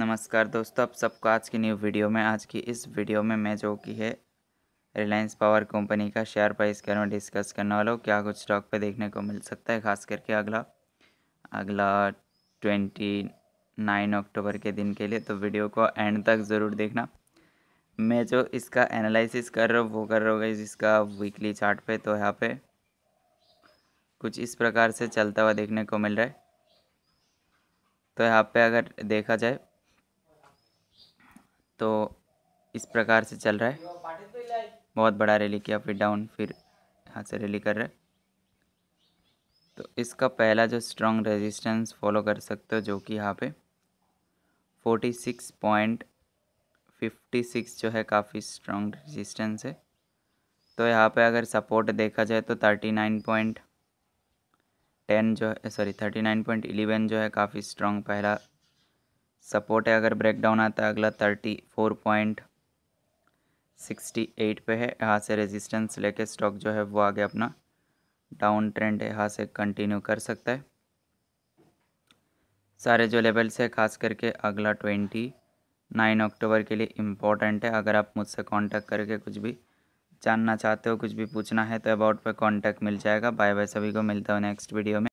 नमस्कार दोस्तों आप सबको आज की न्यू वीडियो में आज की इस वीडियो में मैं जो की है रिलायंस पावर कंपनी का शेयर प्राइस के में डिस्कस करने वाला हूँ क्या कुछ स्टॉक पे देखने को मिल सकता है खास करके अगला अगला ट्वेंटी नाइन अक्टूबर के दिन के लिए तो वीडियो को एंड तक ज़रूर देखना मैं जो इसका एनालिसिस कर रहा हूँ वो कर रहा हूँ इसका वीकली चार्ट पे तो यहाँ पे कुछ इस प्रकार से चलता हुआ देखने को मिल रहा है तो यहाँ पे अगर देखा जाए तो इस प्रकार से चल रहा है बहुत बड़ा रैली किया फिर डाउन फिर यहाँ से रैली कर रहे तो इसका पहला जो स्ट्रॉन्ग रेजिस्टेंस फॉलो कर सकते हो जो कि यहाँ पे forty six point fifty six जो है काफ़ी स्ट्रॉन्ग रेजिस्टेंस है तो यहाँ पे अगर सपोर्ट देखा जाए तो थर्टी नाइन पॉइंट टेन जो है sorry thirty nine point eleven जो है काफ़ी स्ट्रॉन्ग पहला सपोर्ट है अगर ब्रेक डाउन आता है अगला thirty four point sixty eight पे है यहाँ से रेजिस्टेंस लेके स्टॉक जो है वो आगे अपना डाउन ट्रेंड यहाँ से कंटिन्यू कर सकता है सारे जो लेवल्स है खास करके अगला ट्वेंटी नाइन अक्टूबर के लिए इम्पॉर्टेंट है अगर आप मुझसे कांटेक्ट करके कुछ भी जानना चाहते हो कुछ भी पूछना है तो अबाउट पे कांटेक्ट मिल जाएगा बाय बाय सभी को मिलता हूँ नेक्स्ट वीडियो में